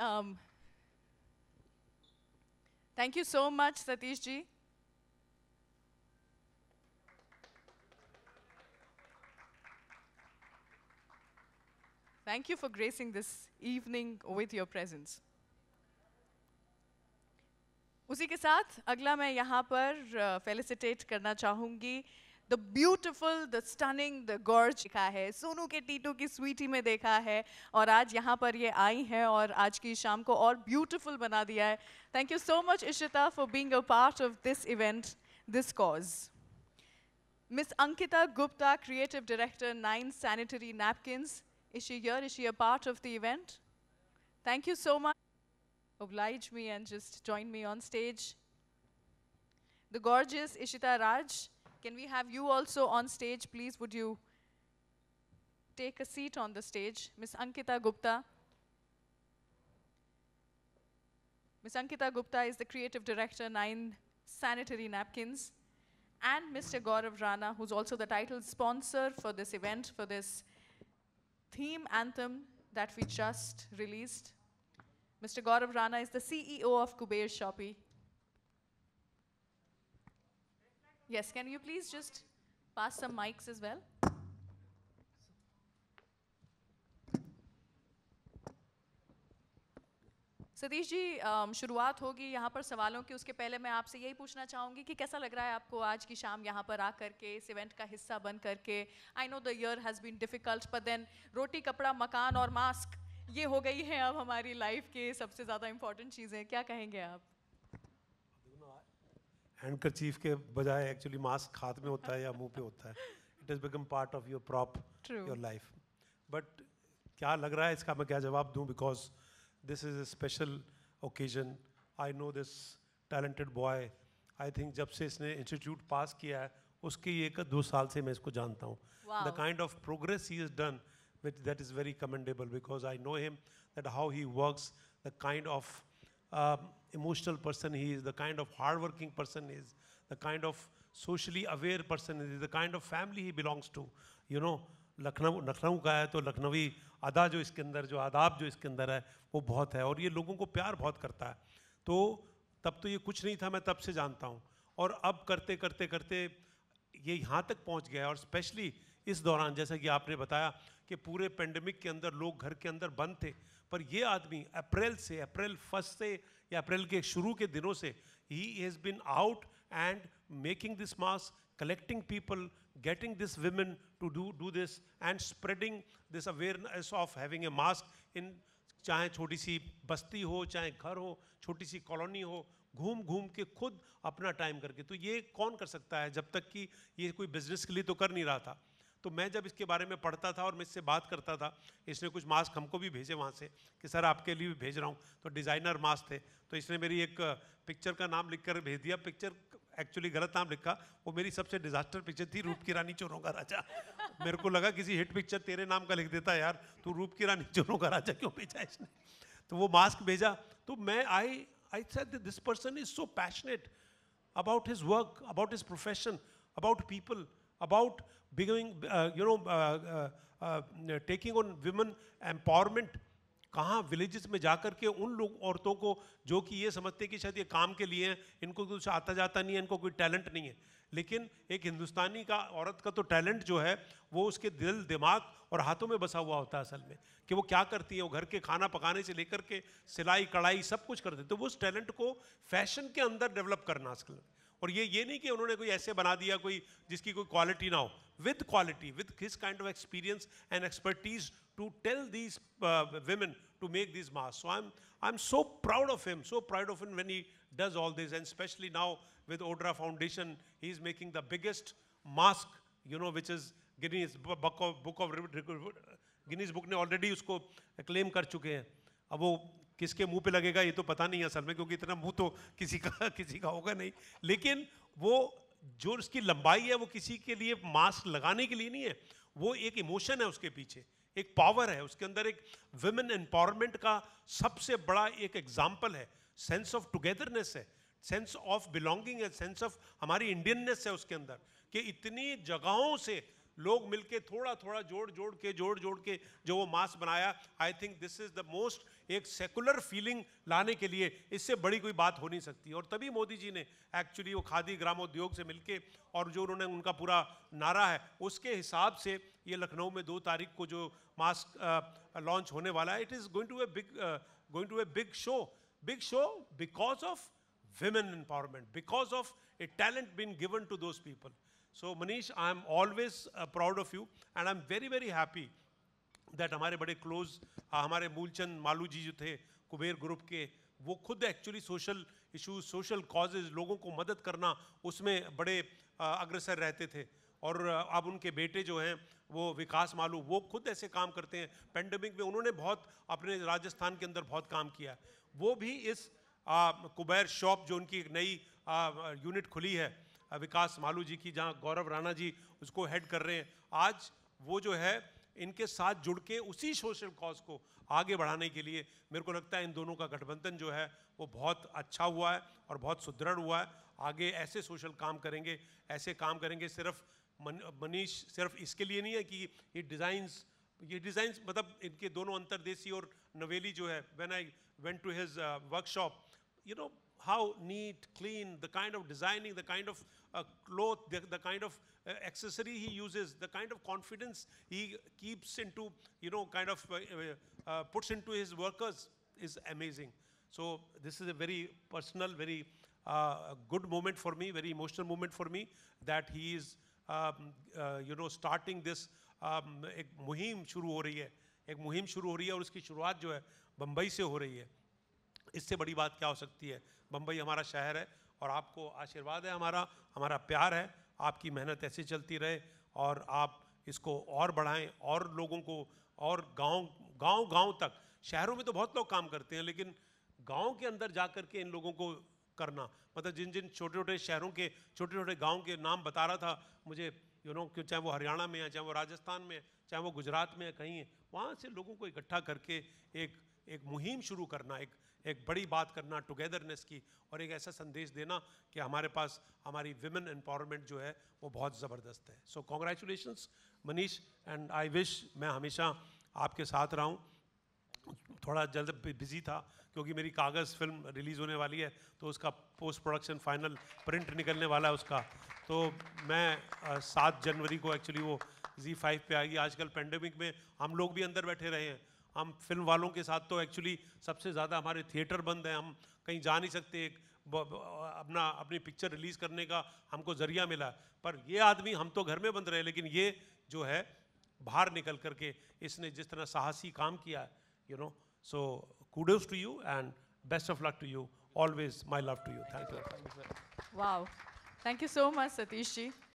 Um, thank you so much, Satish ji. Thank you for gracing this evening with your presence. उसी के साथ अगला मैं यहाँ पर फेलिसिटेट करना चाहूँगी The beautiful, the stunning, the gorge देखा है सोनू के टीटू की स्वीटी में देखा है और आज यहाँ पर ये आई हैं और आज की शाम को और beautiful बना दिया है Thank you so much, Ishita for being a part of this event, this cause. Miss Ankita Gupta, Creative Director, Nine Sanitary Napkins. Is she here? Is she a part of the event? Thank you so much. Oblige me and just join me on stage. The gorgeous Ishita Raj, can we have you also on stage, please? Would you take a seat on the stage? Ms. Ankita Gupta. Ms. Ankita Gupta is the creative director, Nine Sanitary Napkins. And Mr. Gaurav Rana, who's also the title sponsor for this event, for this theme anthem that we just released. Mr. Gaurav Rana is the CEO of Kuber Shoppy, Yes, can you please just pass some mics as well? Satish जी शुरुआत होगी यहाँ पर सवालों की उसके पहले मैं आपसे यही पूछना चाहूँगी कि कैसा लग रहा है आपको आज की शाम यहाँ पर आ करके इस इवेंट का हिस्सा बन करके I know the year has been difficult पर देन रोटी कपड़ा मकान और मास्क ये हो गई है अब हमारी लाइफ के सबसे ज़्यादा इम्पॉर्टेंट चीज़ें क्या कहेंगे आप चीफ के बजाय एक्चुअली मास्क हाथ में होता है या मुंह पे होता है it is become part of your prop your life but क्या लग रहा है इसका मैं क्या जवाब दूँ because this is a special occasion I know this talented boy I think जब से इसने इंस्टीट्यूट पास किया है उसके एक दो साल से मैं इसको जानता हूँ the kind of progress he is done which that is very commendable because I know him that how he works the kind of uh, emotional person he is, the kind of hardworking person he is, the kind of socially aware person he is, the kind of family he belongs to. You know, Lucknow Lucknow का है तो लखनवी अदा जो इसके अंदर जो आदाब जो इसके अंदर है वो बहुत है और ये लोगों को प्यार बहुत करता है तो तब तो ये कुछ नहीं था मैं तब से जानता हूँ और अब करते करते करते ये यहाँ तक पहुँच गया और स्पेशली इस दौरान जैसा कि आपने बताया कि पूरे पेंडेमिक के अंदर लोग घर के अंदर बंद थे पर ये आदमी अप्रैल से अप्रैल फर्स्ट से या अप्रैल के शुरू के दिनों से ही has been out and making this mask collecting people getting this women to do do this and spreading this awareness of having a mask in चाहे छोटी सी बस्ती हो चाहे घर हो छोटी सी कॉलोनी हो घूम घूम के खुद अपना टाइम करके तो ये कौन कर सकता है जब तक कि ये कोई बिजनेस के लिए तो कर नहीं रहा था तो मैं जब इसके बारे में पढ़ता था और मैं इससे बात करता था इसने कुछ मास्क हमको भी भेजे वहाँ से कि सर आपके लिए भी भेज रहा हूँ तो डिज़ाइनर मास्क थे तो इसने मेरी एक पिक्चर का नाम लिख कर भेज दिया पिक्चर एक्चुअली गलत नाम लिखा वो मेरी सबसे डिजास्टर पिक्चर थी रूप की रानी चोरों का राजा मेरे को लगा किसी हिट पिक्चर तेरे नाम का लिख देता यार तू रूप की रानी चोरों का राजा क्यों भेजा इसने तो वो मास्क भेजा तो मैं I I said this person is so passionate about his work about his profession about people about becoming, uh, you know, uh, uh, uh, taking on women empowerment. कहाँ विलेजेस में जा कर के उन लोग औरतों को जो कि ये समझते हैं कि शायद ये काम के लिए हैं इनको कुछ आता जाता नहीं है इनको कोई टैलेंट नहीं है लेकिन एक हिंदुस्तानी का औरत का तो टैलेंट जो है वो उसके दिल दिमाग और हाथों में बसा हुआ होता है असल में कि वो क्या करती है वो घर के खाना पकाने से लेकर के सिलाई कढ़ाई सब कुछ करती है तो उस टैलेंट को फैशन के अंदर डेवलप करना आजकल और ये ये नहीं कि उन्होंने कोई ऐसे बना दिया कोई जिसकी कोई क्वालिटी ना हो with quality with his kind of experience and expertise to tell these women to make this mask so I am I am so proud of him so proud of him when he does all this and specially now with ओड्रा foundation he is making the biggest mask you know which is Guinness book of Guinness book ने already उसको claim कर चुके हैं अब वो किसके मुंह पे लगेगा ये तो पता नहीं असल में क्योंकि इतना मुंह तो किसी का किसी का होगा नहीं लेकिन वो जो उसकी लंबाई है वो किसी के लिए मास्क लगाने के लिए नहीं है वो एक इमोशन है उसके पीछे एक पावर है उसके अंदर एक वुमेन एम्पावरमेंट का सबसे बड़ा एक एग्जाम्पल है सेंस ऑफ टुगेदरनेस है सेंस ऑफ बिलोंगिंग है सेंस ऑफ हमारी इंडियननेस है उसके अंदर कि इतनी जगहों से लोग मिलके थोड़ा थोड़ा जोड़ जोड़ के जोड़ जोड़ के जो वो मास बनाया I think this is the most एक सेकुलर फीलिंग लाने के लिए इससे बड़ी कोई बात हो नहीं सकती और तभी मोदी जी ने एक्चुअली वो खादी ग्रामोद्योग से मिलके और जो उन्होंने उनका पूरा नारा है उसके हिसाब से ये लखनऊ में दो तारीख को जो मास्क लॉन्च होने वाला है it is going to a big going to a big show big show because of women empowerment because of a talent been given to those people so Manish I am always proud of you and I am very very happy that हमारे बड़े close हमारे मूलचंद मालू जी जो थे Kuber group के वो खुद actually social issues social causes लोगों को मदद करना उसमें बड़े अग्रसर रहते थे और अब उनके बेटे जो हैं वो विकास मालू वो खुद ऐसे काम करते हैं पेंडेमिक में उन्होंने बहुत अपने राजस्थान के अंदर बहुत काम किया वो भी इस आ, कुबैर शॉप जो उनकी एक नई यूनिट खुली है विकास मालू जी की जहाँ गौरव राणा जी उसको हेड कर रहे हैं आज वो जो है इनके साथ जुड़ के उसी सोशल कॉज को आगे बढ़ाने के लिए मेरे को लगता है इन दोनों का गठबंधन जो है वो बहुत अच्छा हुआ है और बहुत सुदृढ़ हुआ है आगे ऐसे सोशल काम करेंगे ऐसे काम करेंगे सिर्फ मनीष सिर्फ इसके लिए नहीं है कि ये डिज़ाइंस ये डिज़ाइंस मतलब इनके दोनों अंतरदेशी और नवेली जो है when I went to his workshop you know how neat clean the kind of designing the kind of uh, cloth, the, the, kind of uh, accessory he uses, the kind of confidence he keeps into, you know, kind of uh, uh, puts into his workers is amazing. So this is a very personal, very uh, good moment for me, very emotional moment for me that he is, um, uh, you know, starting this um, एक मुहिम शुरू हो रही है एक मुहिम शुरू हो रही है और उसकी शुरुआत जो है बम्बई से हो रही है इससे बड़ी बात क्या हो सकती है बम्बई हमारा शहर है और आपको आशीर्वाद है हमारा हमारा प्यार है आपकी मेहनत ऐसी चलती रहे और आप इसको और बढ़ाएं और लोगों को और गांव गांव गांव तक शहरों में तो बहुत लोग काम करते हैं लेकिन गांव के अंदर जा कर के इन लोगों को करना मतलब जिन जिन छोटे छोटे शहरों के छोटे छोटे गाँव के नाम बता रहा था मुझे यू नो क्यों चाहे वो हरियाणा में है चाहे वो राजस्थान में है चाहे वो गुजरात में है कहीं है वहाँ से लोगों को इकट्ठा करके एक एक मुहिम शुरू करना एक एक बड़ी बात करना टुगेदरनेस की और एक ऐसा संदेश देना कि हमारे पास हमारी विमेन एम्पावरमेंट जो है वो बहुत ज़बरदस्त है so congratulation Manish and I wish मैं हमेशा आपके साथ रहा हूँ थोड़ा जल्द बिजी था क्योंकि मेरी कागज़ फिल्म रिलीज़ होने वाली है तो उसका पोस्ट प्रोडक्शन फाइनल प्रिंट निकलने वाला है उसका तो मैं सात जनवरी को एक्चुअली वो जी फाइव पे आएगी आजकल पेंडेमिक में हम लोग भी अंदर बैठे रहे हैं हम फिल्म वालों के साथ तो एक्चुअली सबसे ज़्यादा हमारे थिएटर बंद हैं हम कहीं जा नहीं सकते एक अपना अपनी पिक्चर रिलीज़ करने का हमको ज़रिया मिला पर ये आदमी हम तो घर में बंद रहे लेकिन ये जो है बाहर निकल करके इसने जिस तरह साहसी काम किया you know so kudos to you and best of luck to you always my love to you thank you वाह thank you so much Satish ji